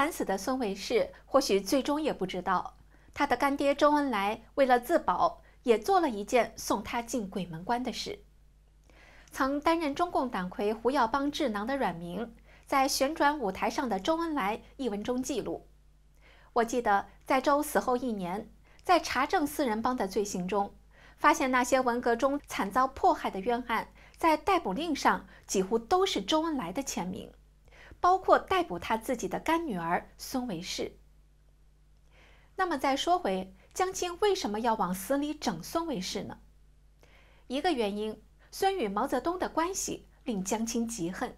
惨死的孙维世或许最终也不知道，他的干爹周恩来为了自保，也做了一件送他进鬼门关的事。曾担任中共党魁胡耀邦智囊的阮明，在《旋转舞台上的周恩来》一文中记录：“我记得在周死后一年，在查证四人帮的罪行中，发现那些文革中惨遭迫害的冤案，在逮捕令上几乎都是周恩来的签名。”包括逮捕他自己的干女儿孙维世。那么再说回江青为什么要往死里整孙维世呢？一个原因，孙与毛泽东的关系令江青嫉恨。